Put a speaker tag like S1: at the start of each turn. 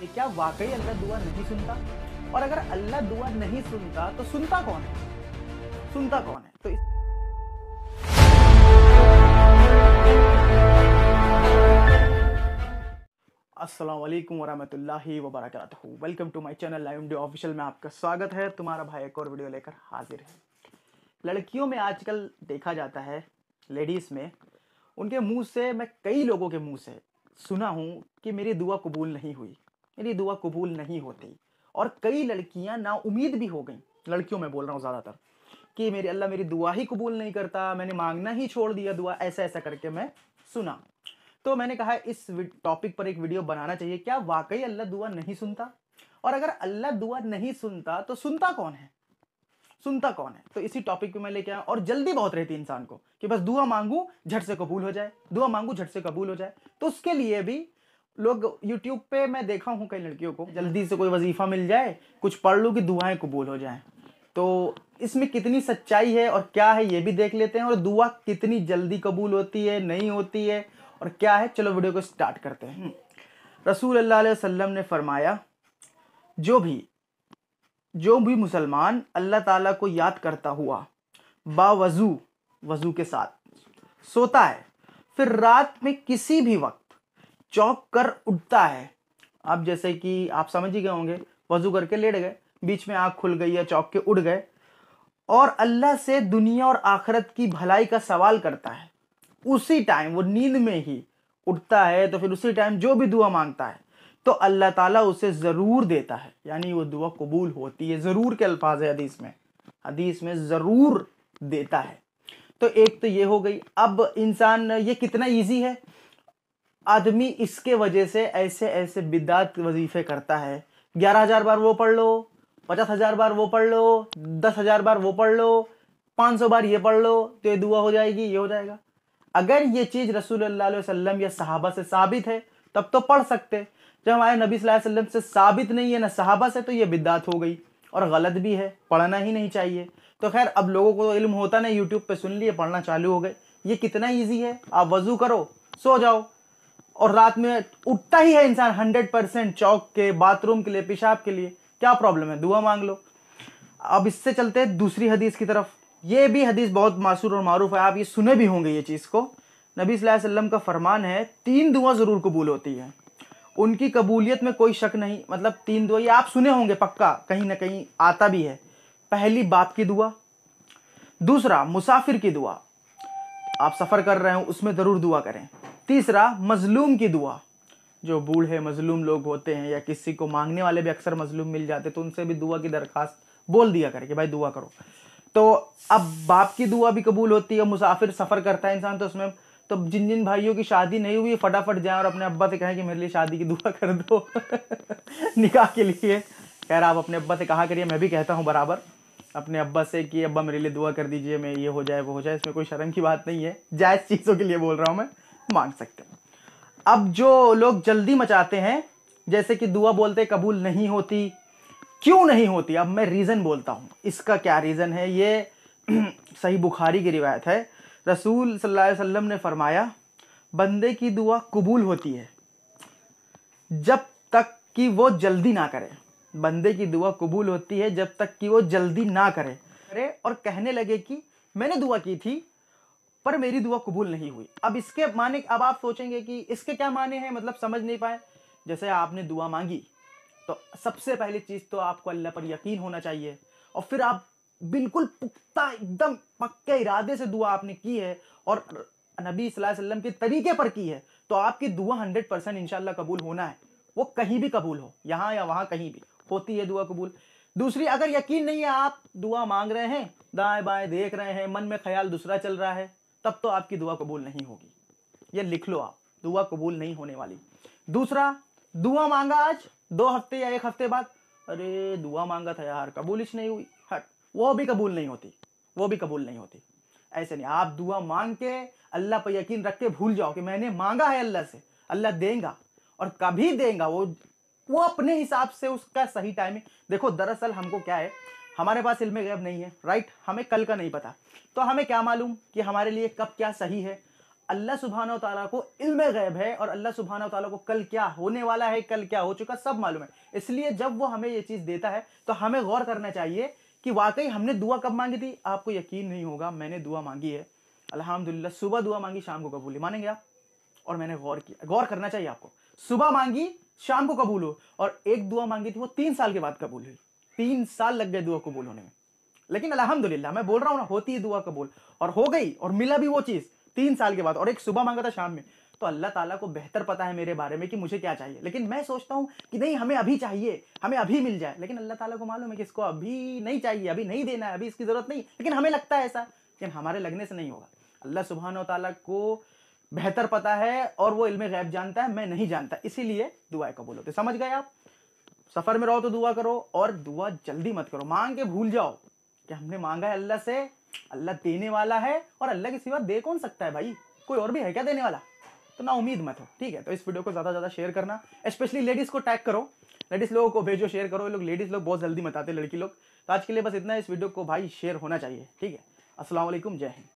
S1: कि क्या वाकई अल्लाह दुआ नहीं सुनता और अगर अल्लाह दुआ नहीं सुनता तो सुनता कौन है सुनता कौन है तो इस... असलम वरहमल वबरक welcome to my channel live India official में आपका स्वागत है तुम्हारा भाई एक और वीडियो लेकर हाजिर है लड़कियों में आजकल देखा जाता है लेडीज़ में उनके मुंह से मैं कई लोगों के मुंह से सुना हूँ कि मेरी दुआ कबूल नहीं हुई मेरी दुआ कबूल नहीं होती और कई लड़कियां ना उम्मीद भी हो गई लड़कियों में बोल रहा हूँ ज़्यादातर कि मेरे अल्लाह मेरी दुआ ही कबूल नहीं करता मैंने मांगना ही छोड़ दिया दुआ ऐसा ऐसा करके मैं सुना तो मैंने कहा इस टॉपिक पर एक वीडियो बनाना चाहिए क्या वाकई अल्लाह दुआ नहीं सुनता और अगर अल्लाह दुआ नहीं सुनता तो सुनता कौन है सुनता कौन है तो इसी टॉपिक पे मैं लेके आया और जल्दी बहुत रहती इंसान को कि बस दुआ मांगू झट से कबूल हो जाए दुआ मांगू झट से कबूल हो जाए तो उसके लिए भी लोग यूट्यूब पे मैं देखा हूँ कई लड़कियों को जल्दी से कोई वजीफा मिल जाए कुछ पढ़ लूँ कि दुआएं कबूल हो जाए तो इसमें कितनी सच्चाई है और क्या है ये भी देख लेते हैं और दुआ कितनी जल्दी कबूल होती है नहीं होती है और क्या है चलो वीडियो को स्टार्ट करते हैं हम्म। रसूल अल्लाह वसल्लम ने फरमाया जो भी जो भी मुसलमान अल्लाह ताला को याद करता हुआ बावजू वजू के साथ सोता है फिर रात में किसी भी वक्त चौक कर उठता है आप जैसे कि आप समझ ही गए होंगे वजू करके लेट गए बीच में आँख खुल गई या चौक के उड़ गए और अल्लाह से दुनिया और आखरत की भलाई का सवाल करता है उसी टाइम वो नींद में ही उठता है तो फिर उसी टाइम जो भी दुआ मांगता है तो अल्लाह ताला उसे ज़रूर देता है यानी वो दुआ कबूल होती है ज़रूर के अल्फाज है हदीस में हदीस में ज़रूर देता है तो एक तो ये हो गई अब इंसान ये कितना ईजी है आदमी इसके वजह से ऐसे ऐसे बिदात वजीफे करता है ग्यारह हजार बार वो पढ़ लो पचास हजार बार वो पढ़ लो दस हजार बार वो पढ़ लो पाँच सौ बार ये पढ़ लो तो ये दुआ हो जाएगी ये हो जाएगा अगर ये चीज़ रसूल वसल्लम या साहबा से साबित है तब तो पढ़ सकते जब हमारे नबी वसल्लम से साबित नहीं है ना साहबा से तो ये बिदात हो गई और गलत भी है पढ़ना ही नहीं चाहिए तो खैर अब लोगों को तो इल्म होता नहीं यूट्यूब पे सुन लिए पढ़ना चालू हो गए ये कितना ईजी है आप वजू करो सो जाओ और रात में उठता ही है इंसान हंड्रेड परसेंट चौक के बाथरूम के लिए पेशाब के लिए क्या प्रॉब्लम है दुआ मांग लो अब इससे चलते हैं दूसरी हदीस की तरफ ये भी हदीस बहुत मासूर और मारूफ है आप ये सुने भी होंगे ये चीज़ को नबी वसल्लम का फरमान है तीन दुआ ज़रूर कबूल होती है उनकी कबूलियत में कोई शक नहीं मतलब तीन दुआ ये आप सुने होंगे पक्का कहीं ना कहीं आता भी है पहली बाप की दुआ दूसरा मुसाफिर की दुआ आप सफ़र कर रहे हो उसमें ज़रूर दुआ करें तीसरा मजलूम की दुआ जो बूढ़े मजलूम लोग होते हैं या किसी को मांगने वाले भी अक्सर मजलूम मिल जाते तो उनसे भी दुआ की दरखास्त बोल दिया करे कि भाई दुआ करो तो अब बाप की दुआ भी कबूल होती है मुसाफिर सफ़र करता है इंसान तो उसमें तो जिन जिन भाइयों की शादी नहीं हुई फटाफट जाए और अपने अब्बा से कहें कि मेरे लिए शादी की दुआ कर दो निकाह के लिए खैर आप अपने अब्बा से कहा करिए मैं भी कहता हूँ बराबर अपने अब्बा से कि अब्बा मेरे लिए दुआ कर दीजिए मैं ये हो जाए वो हो जाए इसमें कोई शर्म की बात नहीं है जायज़ चीज़ों के लिए बोल रहा हूँ मैं मांग सकते हैं अब जो लोग जल्दी मचाते हैं जैसे कि दुआ बोलते कबूल नहीं होती क्यों नहीं होती अब मैं रीज़न बोलता हूँ इसका क्या रीज़न है ये सही बुखारी की रिवायत है रसूल सल्लल्लाहु अलैहि वसल्लम ने फरमाया बंदे की दुआ कबूल होती है जब तक कि वो जल्दी ना करे बंदे की दुआ कबूल होती है जब तक कि वो जल्दी ना करे करे और कहने लगे कि मैंने दुआ की थी पर मेरी दुआ कबूल नहीं हुई अब इसके माने अब आप सोचेंगे कि इसके क्या माने हैं मतलब समझ नहीं पाए जैसे आपने दुआ मांगी तो सबसे पहली चीज़ तो आपको अल्लाह पर यकीन होना चाहिए और फिर आप बिल्कुल पुख्ता एकदम पक्के इरादे से दुआ आपने की है और नबी वसल्लम के तरीके पर की है तो आपकी दुआ हंड्रेड परसेंट इनशाला कबूल होना है वो कहीं भी कबूल हो यहाँ या वहाँ कहीं भी होती है दुआ कबूल दूसरी अगर यकीन नहीं है आप दुआ मांग रहे हैं दाएं बाएं देख रहे हैं मन में ख्याल दूसरा चल रहा है तब तो आपकी दुआ कबूल नहीं होगी ये लिख लो आप दुआ कबूल नहीं होने वाली दूसरा दुआ मांगा आज दो हफ्ते या एक हफ्ते बाद अरे दुआ मांगा था यार कबूल इस नहीं हुई हट वो भी कबूल नहीं होती वो भी कबूल नहीं होती ऐसे नहीं आप दुआ मांग के अल्लाह पर यकीन रख के भूल जाओ कि मैंने मांगा है अल्लाह से अल्लाह देगा और कभी देगा वो वो अपने हिसाब से उसका सही टाइम है देखो दरअसल हमको क्या है हमारे पास इल्म गैब नहीं है राइट हमें कल का नहीं पता तो हमें क्या मालूम कि हमारे लिए कब क्या सही है अल्लाह सुबहाना तला को इल्म गैब है और अल्लाह सुबहाना तला को कल क्या होने वाला है कल क्या हो चुका सब मालूम है इसलिए जब वो हमें ये चीज़ देता है तो हमें गौर करना चाहिए कि वाकई हमने दुआ कब मांगी थी आपको यकीन नहीं होगा मैंने दुआ मांगी है अल्हम्दुलिल्लाह सुबह दुआ मांगी शाम को कबूली मानेंगे आप और मैंने गौर किया गौर करना चाहिए आपको सुबह मांगी शाम को कबूल हो और एक दुआ मांगी थी वो तीन साल के बाद कबूल हुई तीन साल लग गए दुआ कबूल होने में लेकिन अलहमदुल्ला मैं बोल रहा हूँ ना होती है दुआ कबूल और हो गई और मिला भी वो चीज़ तीन साल के बाद और एक सुबह मांगा था शाम में तो अल्लाह ताला को बेहतर पता है मेरे बारे में कि मुझे क्या चाहिए लेकिन मैं सोचता हूँ कि नहीं हमें अभी चाहिए हमें अभी मिल जाए लेकिन अल्लाह ताला को मालूम है कि इसको अभी नहीं चाहिए अभी नहीं देना है अभी इसकी ज़रूरत नहीं लेकिन हमें लगता है ऐसा लेकिन हमारे लगने से नहीं होगा अल्लाह सुबहान तला को बेहतर पता है और वो इल्म गैब जानता है मैं नहीं जानता इसीलिए दुआ कबूल होते तो समझ गए आप सफर में रहो तो दुआ करो और दुआ जल्दी मत करो मांग के भूल जाओ कि हमने मांगा है अल्लाह से अल्लाह देने वाला है और अल्लाह के सिवा दे कौन सकता है भाई कोई और भी है क्या देने वाला तो ना उम्मीद मत हो ठीक है तो इस वीडियो को ज़्यादा ज़्यादा शेयर करना स्पेशली लेडीज़ को टैग करो लेडीज़ लोगों को भेजो शेयर करो लोग लेडीज़ लोग बहुत जल्दी बताते लड़की लोग तो आज के लिए बस इतना इस वीडियो को भाई शेयर होना चाहिए ठीक है असलम जय हिंद